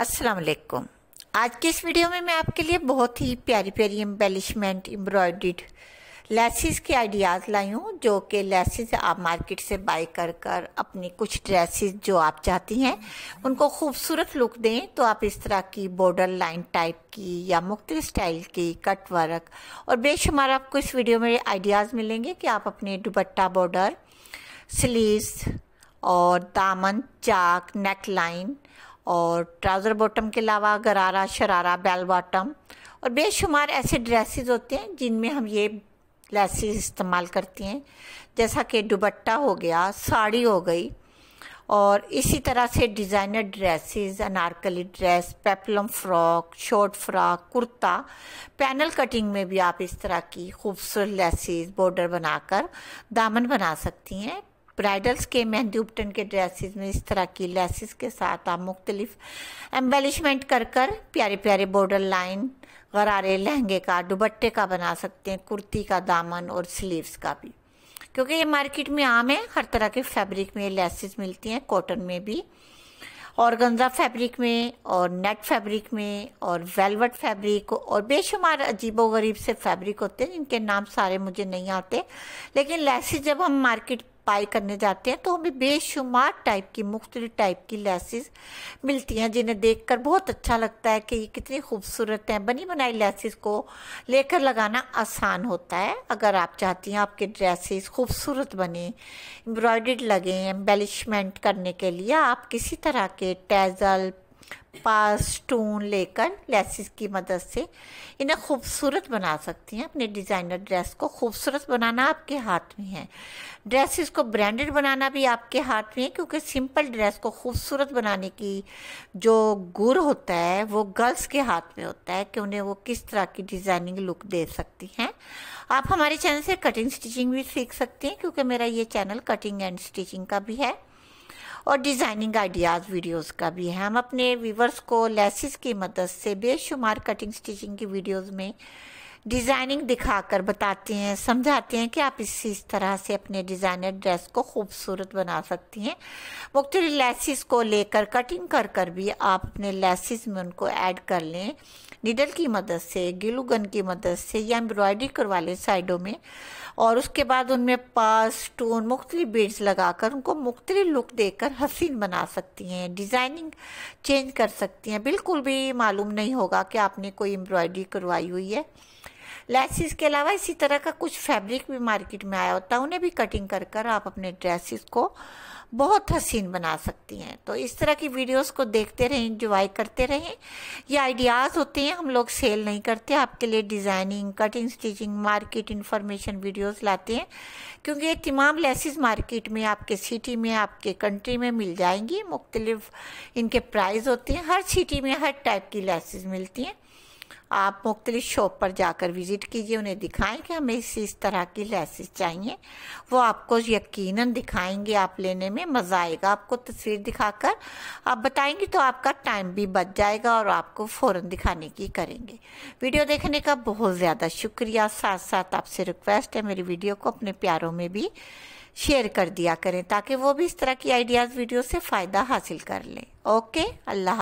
अस्सलाम वालेकुम आज के इस वीडियो में मैं आपके लिए बहुत ही प्यारी प्यारी एम्बेलिशमेंट एम्ब्रॉयड लेसिस के आइडियाज़ लाई हूँ जो कि लेसिस आप मार्केट से बाय कर कर अपनी कुछ ड्रेसेस जो आप चाहती हैं उनको खूबसूरत लुक दें तो आप इस तरह की बॉर्डर लाइन टाइप की या मुख्त स्टाइल की कट वर्क और बेशुमार आपको इस वीडियो में आइडियाज़ मिलेंगे कि आप अपने दुपट्टा बॉर्डर स्लीव्स और दामन चाक नेक लाइन और ट्राउज़र बॉटम के अलावा गरारा शरारा बेल बॉटम और बेशुमार ऐसे ड्रेसेस होते हैं जिनमें हम ये लेसेस इस्तेमाल करते हैं जैसा कि दुबट्टा हो गया साड़ी हो गई और इसी तरह से designer dresses Anarkali dress peplum frock short frock kurta panel cutting में भी आप इस तरह की खूबसूरत लेसेस बॉर्डर बनाकर दामन बना सकती हैं ब्राइडल्स के मेहंदी उपटन के ड्रेसेस में इस तरह की लेसिस के साथ आप मुख्तलिफ एम्बेलिशमेंट कर कर प्यारे प्यारे बॉर्डर लाइन गरारे लहंगे का दुबट्टे का बना सकते हैं कुर्ती का दामन और स्लीव्स का भी क्योंकि ये मार्केट में आम है हर तरह के फैब्रिक में लेसिस मिलती हैं कॉटन में भी और गंजा फैब्रिक में और नेट फैब्रिक में और वेलवेट फैब्रिक और बेशुमार अजीबो गरीब से फैब्रिक होते हैं जिनके नाम सारे मुझे नहीं आते लेकिन लेसिस जब हम मार्केट पाई करने जाते हैं तो हमें बेशुमार टाइप की मुख्त टाइप की लेसिस मिलती हैं जिन्हें देखकर बहुत अच्छा लगता है कि ये कितनी खूबसूरत हैं बनी बनाई लेसिस को लेकर लगाना आसान होता है अगर आप चाहती हैं आपके ड्रेसेस खूबसूरत बने एम्ब्रॉयड लगें एम्बेलिशमेंट करने के लिए आप किसी तरह के टैजल पास टून लेकर लेसिस की मदद से इन्हें खूबसूरत बना सकती हैं अपने डिज़ाइनर ड्रेस को खूबसूरत बनाना आपके हाथ में है ड्रेसेस को ब्रांडेड बनाना भी आपके हाथ में है क्योंकि सिंपल ड्रेस को खूबसूरत बनाने की जो गुर होता है वो गर्ल्स के हाथ में होता है कि उन्हें वो किस तरह की डिज़ाइनिंग लुक दे सकती हैं आप हमारे चैनल से कटिंग स्टिचिंग भी सीख सकती हैं क्योंकि मेरा ये चैनल कटिंग एंड स्टिचिंग का भी है और डिज़ाइनिंग आइडियाज़ वीडियोस का भी है हम अपने व्यूवर्स को लेसिस की मदद से बेशुमार कटिंग स्टिचिंग की वीडियोस में डिज़ाइनिंग दिखाकर बताते हैं समझाते हैं कि आप इसी इस तरह से अपने डिज़ाइनर ड्रेस को खूबसूरत बना सकती हैं मुख्तलि लेसिस को लेकर कटिंग कर कर भी आप अपने लेसिस में उनको ऐड कर लें निडल की मदद से गिलूगन की मदद से या एम्ब्रॉयडरी करवा लें साइडों में और उसके बाद उनमें पास स्टोन मुख्तलि बीड्स लगाकर उनको मुख्तलि लुक देकर हसीन बना सकती हैं डिज़ाइनिंग चेंज कर सकती हैं बिल्कुल भी मालूम नहीं होगा कि आपने कोई एम्ब्रॉयडरी करवाई हुई है लैसिस के अलावा इसी तरह का कुछ फैब्रिक भी मार्केट में आया होता है उन्हें भी कटिंग कर कर आप अपने ड्रेसेस को बहुत हसीन बना सकती हैं तो इस तरह की वीडियोस को देखते रहें इंजॉय करते रहें ये आइडियाज़ होते हैं हम लोग सेल नहीं करते आपके लिए designing cutting stitching market information videos लाते हैं क्योंकि ये तमाम लेसिस मार्केट में आपके सिटी में आपके कंट्री में मिल जाएंगी मुख्तलिफ इनके प्राइस होते हैं हर सिटी में हर टाइप की लेसिस मिलती हैं आप मुख्तलि शॉप पर जाकर विज़िट कीजिए उन्हें दिखाएं कि हमें इस इस तरह की लेसिस चाहिए वो आपको यकीनन दिखाएंगे आप लेने में मज़ा आएगा आपको तस्वीर दिखाकर आप बताएंगे तो आपका टाइम भी बच जाएगा और आपको फौरन दिखाने की करेंगे वीडियो देखने का बहुत ज़्यादा शुक्रिया साथ साथ आपसे रिक्वेस्ट है मेरी वीडियो को अपने प्यारों में भी शेयर कर दिया करें ताकि वो भी इस तरह की आइडियाज़ वीडियो से फ़ायदा हासिल कर लें ओके अल्लाह